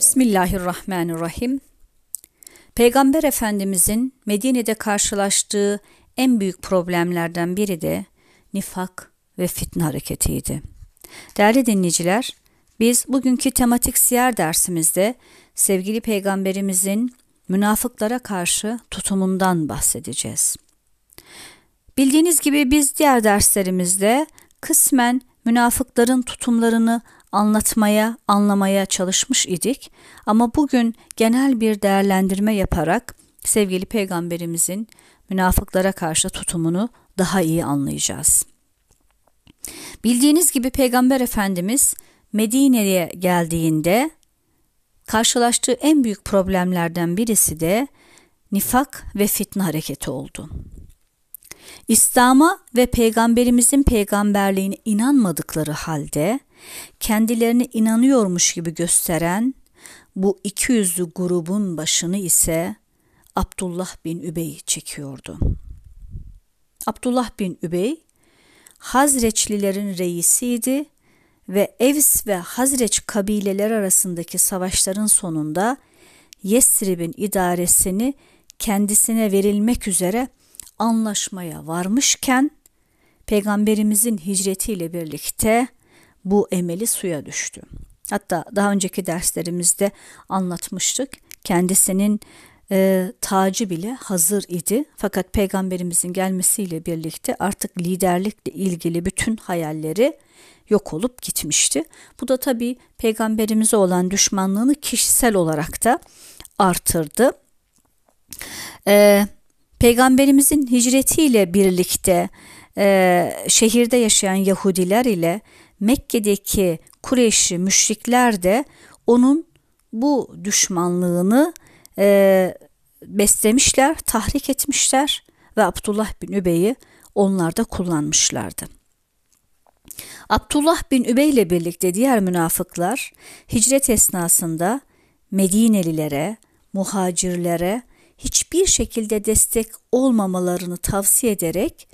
Bismillahirrahmanirrahim. Peygamber Efendimizin Medine'de karşılaştığı en büyük problemlerden biri de nifak ve fitne hareketiydi. Değerli dinleyiciler, biz bugünkü tematik siyer dersimizde sevgili peygamberimizin münafıklara karşı tutumundan bahsedeceğiz. Bildiğiniz gibi biz diğer derslerimizde kısmen münafıkların tutumlarını anlatmaya, anlamaya çalışmış idik. Ama bugün genel bir değerlendirme yaparak sevgili peygamberimizin münafıklara karşı tutumunu daha iyi anlayacağız. Bildiğiniz gibi Peygamber Efendimiz Medine'ye geldiğinde karşılaştığı en büyük problemlerden birisi de nifak ve fitne hareketi oldu. İslam'a ve peygamberimizin peygamberliğine inanmadıkları halde kendilerini inanıyormuş gibi gösteren bu iki yüzlü grubun başını ise Abdullah bin Übey çekiyordu. Abdullah bin Übey Hazreçlilerin reisiydi ve Evs ve Hazreç kabileler arasındaki savaşların sonunda Yesrib'in idaresini kendisine verilmek üzere anlaşmaya varmışken peygamberimizin hicretiyle birlikte bu emeli suya düştü. Hatta daha önceki derslerimizde anlatmıştık. Kendisinin e, tacı bile hazır idi. Fakat peygamberimizin gelmesiyle birlikte artık liderlikle ilgili bütün hayalleri yok olup gitmişti. Bu da tabii peygamberimize olan düşmanlığını kişisel olarak da artırdı. Ee, Peygamberimizin hicretiyle birlikte e, şehirde yaşayan Yahudiler ile Mekke'deki Kureyşli müşrikler de onun bu düşmanlığını e, beslemişler, tahrik etmişler ve Abdullah bin Übey'i onlarda kullanmışlardı. Abdullah bin Übey ile birlikte diğer münafıklar hicret esnasında Medinelilere, muhacirlere hiçbir şekilde destek olmamalarını tavsiye ederek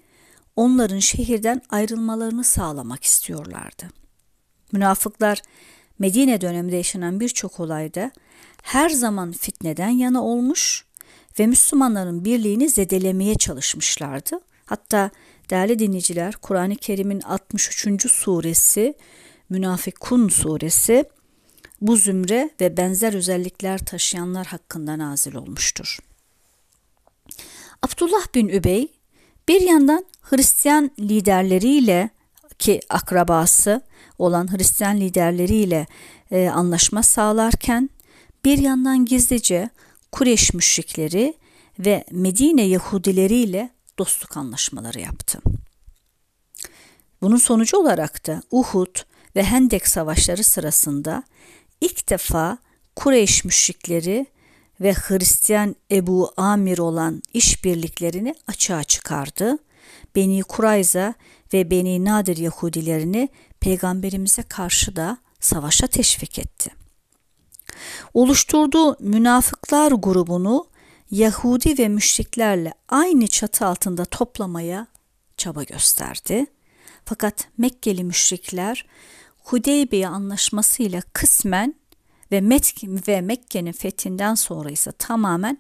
onların şehirden ayrılmalarını sağlamak istiyorlardı. Münafıklar Medine döneminde yaşanan birçok olayda her zaman fitneden yana olmuş ve Müslümanların birliğini zedelemeye çalışmışlardı. Hatta değerli dinleyiciler Kur'an-ı Kerim'in 63. suresi Münafikun suresi bu zümre ve benzer özellikler taşıyanlar hakkında nazil olmuştur. Abdullah bin Übey bir yandan Hristiyan liderleriyle ki akrabası olan Hristiyan liderleriyle e, anlaşma sağlarken bir yandan gizlice Kureş müşrikleri ve Medine Yahudileriyle dostluk anlaşmaları yaptı. Bunun sonucu olarak da Uhud ve Hendek savaşları sırasında ilk defa Kureyş müşrikleri ve Hristiyan Ebu Amir olan işbirliklerini açığa çıkardı. Beni Kurayza ve Beni Nadir Yahudilerini peygamberimize karşı da savaşa teşvik etti. Oluşturduğu münafıklar grubunu Yahudi ve müşriklerle aynı çatı altında toplamaya çaba gösterdi. Fakat Mekkeli müşrikler Hudeybiye anlaşmasıyla kısmen ve, Mek ve Mekke'nin fethinden sonra ise tamamen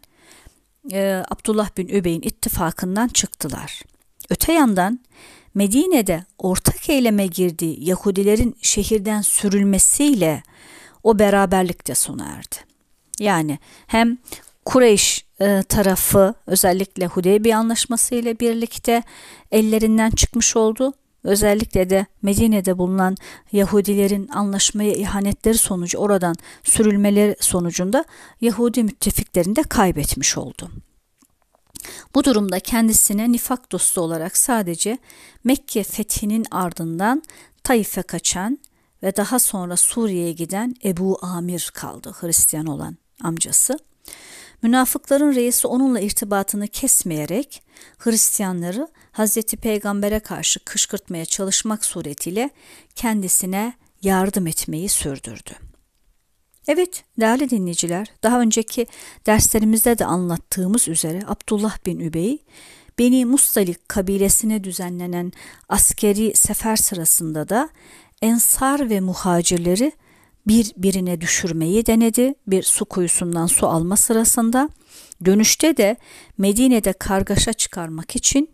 e, Abdullah bin Übey'in ittifakından çıktılar. Öte yandan Medine'de ortak eyleme girdiği Yahudilerin şehirden sürülmesiyle o beraberlik de sona erdi. Yani hem Kureyş e, tarafı özellikle Hudeybiye anlaşması ile birlikte ellerinden çıkmış oldu Özellikle de Medine'de bulunan Yahudilerin anlaşmaya ihanetleri sonucu oradan sürülmeleri sonucunda Yahudi müttefiklerini de kaybetmiş oldu. Bu durumda kendisine nifak dostu olarak sadece Mekke fethinin ardından Taif'e kaçan ve daha sonra Suriye'ye giden Ebu Amir kaldı Hristiyan olan amcası. Münafıkların reisi onunla irtibatını kesmeyerek Hristiyanları Hz. Peygamber'e karşı kışkırtmaya çalışmak suretiyle kendisine yardım etmeyi sürdürdü. Evet değerli dinleyiciler daha önceki derslerimizde de anlattığımız üzere Abdullah bin Übey Beni Mustalik kabilesine düzenlenen askeri sefer sırasında da Ensar ve muhacirleri bir birine düşürmeyi denedi bir su kuyusundan su alma sırasında. Dönüşte de Medine'de kargaşa çıkarmak için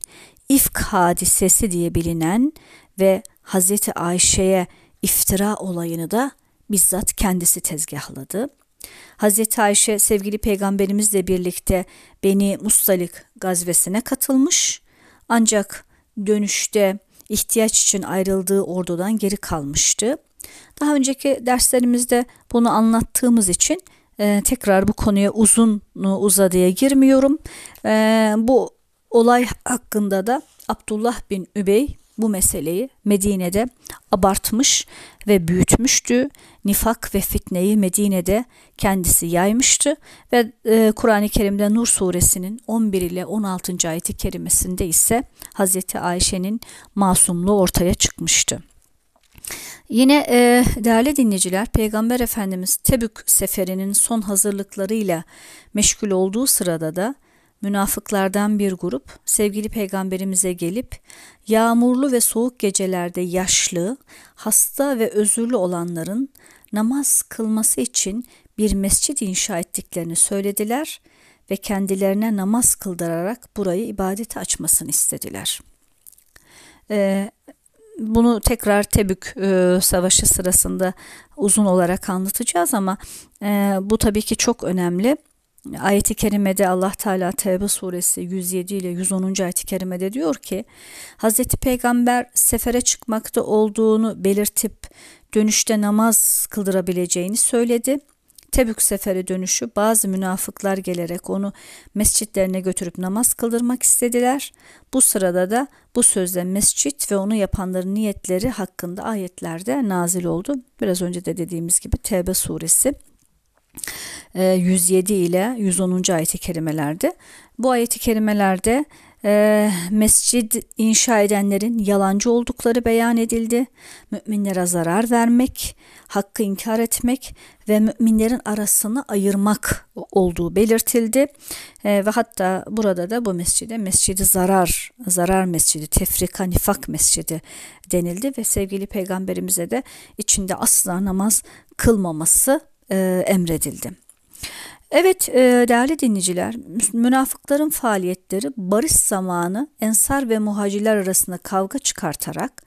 ifk hadisesi diye bilinen ve Hazreti Ayşe'ye iftira olayını da bizzat kendisi tezgahladı. Hazreti Ayşe sevgili peygamberimizle birlikte Beni Mustalik gazvesine katılmış ancak dönüşte ihtiyaç için ayrıldığı ordudan geri kalmıştı. Daha önceki derslerimizde bunu anlattığımız için e, tekrar bu konuya uzun e, uzadıya girmiyorum. E, bu olay hakkında da Abdullah bin Übey bu meseleyi Medine'de abartmış ve büyütmüştü. Nifak ve fitneyi Medine'de kendisi yaymıştı ve e, Kur'an-ı Kerim'de Nur suresinin 11 ile 16. ayeti kerimesinde ise Hazreti Ayşe'nin masumluğu ortaya çıkmıştı. Yine e, değerli dinleyiciler, Peygamber Efendimiz Tebük seferinin son hazırlıklarıyla meşgul olduğu sırada da münafıklardan bir grup sevgili peygamberimize gelip yağmurlu ve soğuk gecelerde yaşlı, hasta ve özürlü olanların namaz kılması için bir mescit inşa ettiklerini söylediler ve kendilerine namaz kıldırarak burayı ibadete açmasını istediler. Ee, bunu tekrar Tebük e, Savaşı sırasında uzun olarak anlatacağız ama e, bu tabii ki çok önemli. Ayet-i Kerime'de Allah Teala Tevbe suresi 107 ile 110. ayet-i kerimede diyor ki Hz. Peygamber sefere çıkmakta olduğunu belirtip dönüşte namaz kıldırabileceğini söyledi. Tebük seferi dönüşü bazı münafıklar gelerek onu mescitlerine götürüp namaz kıldırmak istediler. Bu sırada da bu sözle mescit ve onu yapanların niyetleri hakkında ayetlerde nazil oldu. Biraz önce de dediğimiz gibi Tevbe suresi 107 e, ile 110. ayeti kerimelerde. Bu ayeti kerimelerde e, mescid inşa edenlerin yalancı oldukları beyan edildi. Müminlere zarar vermek, hakkı inkar etmek ve müminlerin arasını ayırmak olduğu belirtildi. E, ve hatta burada da bu mescide mescidi zarar, zarar mescidi, tefrika, nifak mescidi denildi ve sevgili peygamberimize de içinde asla namaz kılmaması e, emredildi. Evet e, değerli dinleyiciler, münafıkların faaliyetleri barış zamanı ensar ve muhacirler arasında kavga çıkartarak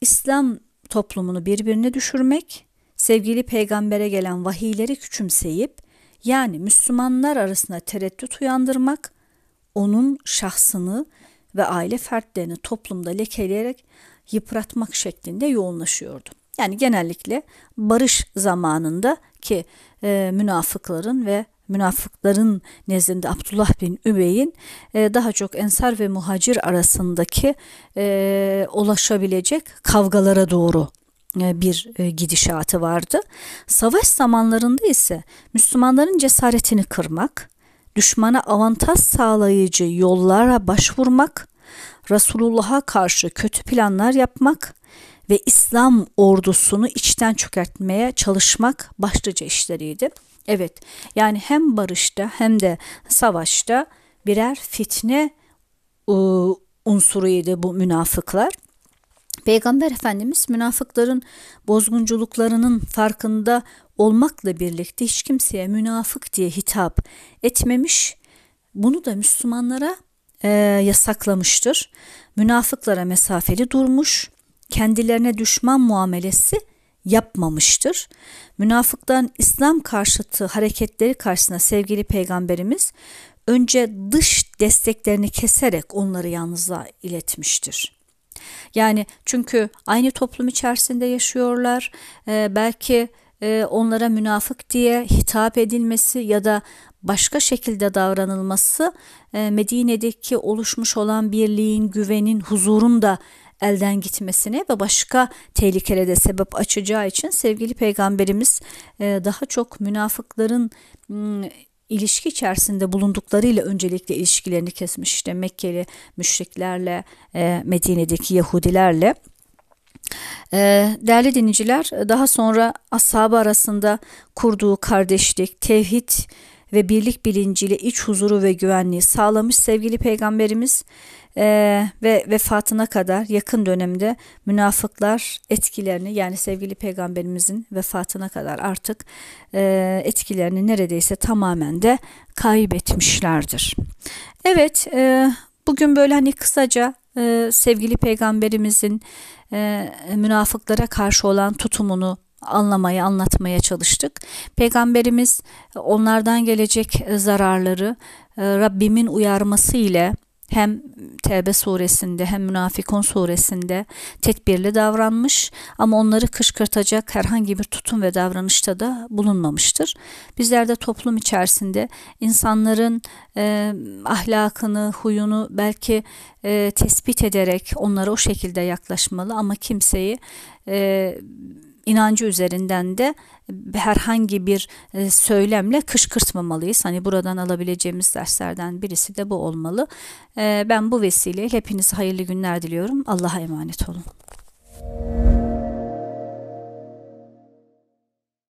İslam toplumunu birbirine düşürmek, sevgili peygambere gelen vahiyleri küçümseyip yani Müslümanlar arasında tereddüt uyandırmak, onun şahsını ve aile fertlerini toplumda lekeleyerek yıpratmak şeklinde yoğunlaşıyordu. Yani genellikle barış zamanında ki e, münafıkların ve münafıkların nezdinde Abdullah bin Übey'in e, daha çok Ensar ve Muhacir arasındaki e, ulaşabilecek kavgalara doğru e, bir e, gidişatı vardı. Savaş zamanlarında ise Müslümanların cesaretini kırmak, düşmana avantaj sağlayıcı yollara başvurmak, Resulullah'a karşı kötü planlar yapmak ve İslam ordusunu içten çökertmeye çalışmak başlıca işleriydi. Evet yani hem barışta hem de savaşta birer fitne ıı, unsuruydu bu münafıklar. Peygamber Efendimiz münafıkların bozgunculuklarının farkında olmakla birlikte hiç kimseye münafık diye hitap etmemiş. Bunu da Müslümanlara e, yasaklamıştır. Münafıklara mesafeli durmuş kendilerine düşman muamelesi yapmamıştır. Münafıkların İslam karşıtı hareketleri karşısında sevgili peygamberimiz önce dış desteklerini keserek onları yalnızlığa iletmiştir. Yani çünkü aynı toplum içerisinde yaşıyorlar. Ee, belki e, onlara münafık diye hitap edilmesi ya da başka şekilde davranılması e, Medine'deki oluşmuş olan birliğin, güvenin, huzurun da elden gitmesine ve başka tehlikelere de sebep açacağı için sevgili peygamberimiz e, daha çok münafıkların ilişki içerisinde bulunduklarıyla öncelikle ilişkilerini kesmiş. İşte Mekkeli müşriklerle, e, Medine'deki Yahudilerle. E, değerli dinleyiciler daha sonra ashabı arasında kurduğu kardeşlik, tevhid ve birlik bilinciyle iç huzuru ve güvenliği sağlamış sevgili peygamberimiz ee, ve vefatına kadar yakın dönemde münafıklar etkilerini yani sevgili peygamberimizin vefatına kadar artık e, etkilerini neredeyse tamamen de kaybetmişlerdir. Evet e, bugün böyle hani kısaca e, sevgili peygamberimizin e, münafıklara karşı olan tutumunu anlamaya, anlatmaya çalıştık. Peygamberimiz e, onlardan gelecek e, zararları e, Rabbimin uyarması ile hem Tevbe suresinde hem Münafıkun suresinde tedbirli davranmış ama onları kışkırtacak herhangi bir tutum ve davranışta da bulunmamıştır. Bizler de toplum içerisinde insanların e, ahlakını, huyunu belki e, tespit ederek onlara o şekilde yaklaşmalı ama kimseyi e, inancı üzerinden de e, herhangi bir e, söylemle kışkırtmamalıyız. Hani buradan alabileceğimiz derslerden birisi de bu olmalı. E, ben bu vesileyle hepinize hayırlı günler diliyorum. Allah'a emanet olun.